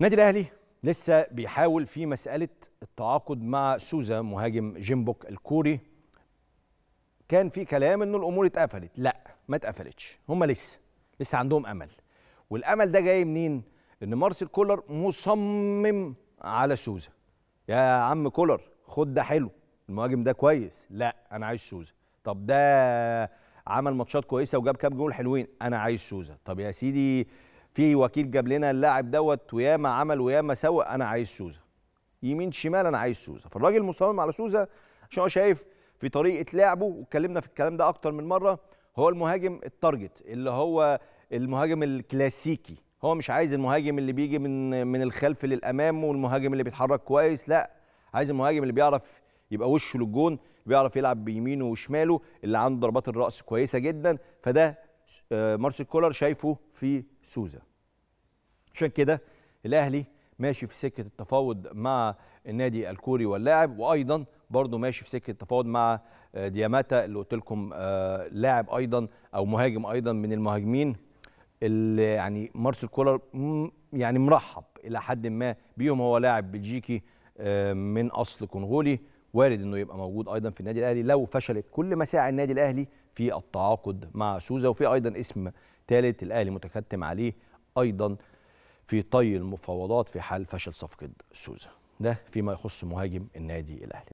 النادي الاهلي لسه بيحاول في مساله التعاقد مع سوزا مهاجم جيمبوك الكوري كان في كلام انه الامور اتقفلت لا ما اتقفلتش هم لسه لسه عندهم امل والامل ده جاي منين ان مارسيل كولر مصمم على سوزا يا عم كولر خد ده حلو المهاجم ده كويس لا انا عايز سوزا طب ده عمل ماتشات كويسه وجاب كام جول حلوين انا عايز سوزا طب يا سيدي في وكيل جاب لنا اللاعب دوت وياما عمل وياما سوى انا عايز سوزا يمين شمال انا عايز سوزا فالراجل مصمم على سوزا عشان هو شايف في طريقه لعبه واتكلمنا في الكلام ده اكتر من مره هو المهاجم التارجت اللي هو المهاجم الكلاسيكي هو مش عايز المهاجم اللي بيجي من من الخلف للامام والمهاجم اللي بيتحرك كويس لا عايز المهاجم اللي بيعرف يبقى وشه للجون بيعرف يلعب بيمينه وشماله اللي عنده ضربات الراس كويسه جدا فده آه، مارسيل كولر شايفه في سوزا عشان كده الاهلي ماشي في سكه التفاوض مع النادي الكوري واللاعب وايضا برضه ماشي في سكه التفاوض مع آه، دياماتا اللي قلت لكم آه، لاعب ايضا او مهاجم ايضا من المهاجمين اللي يعني مارسيل كولر يعني مرحب الى حد ما بيهم هو لاعب بلجيكي من اصل كونغولي وارد انه يبقى موجود ايضا في النادي الاهلي لو فشلت كل مساعي النادي الاهلي في التعاقد مع سوزا وفي أيضا اسم ثالث الأهلي متكتم عليه أيضا في طي المفاوضات في حال فشل صفقة سوزا ده فيما يخص مهاجم النادي الأهلي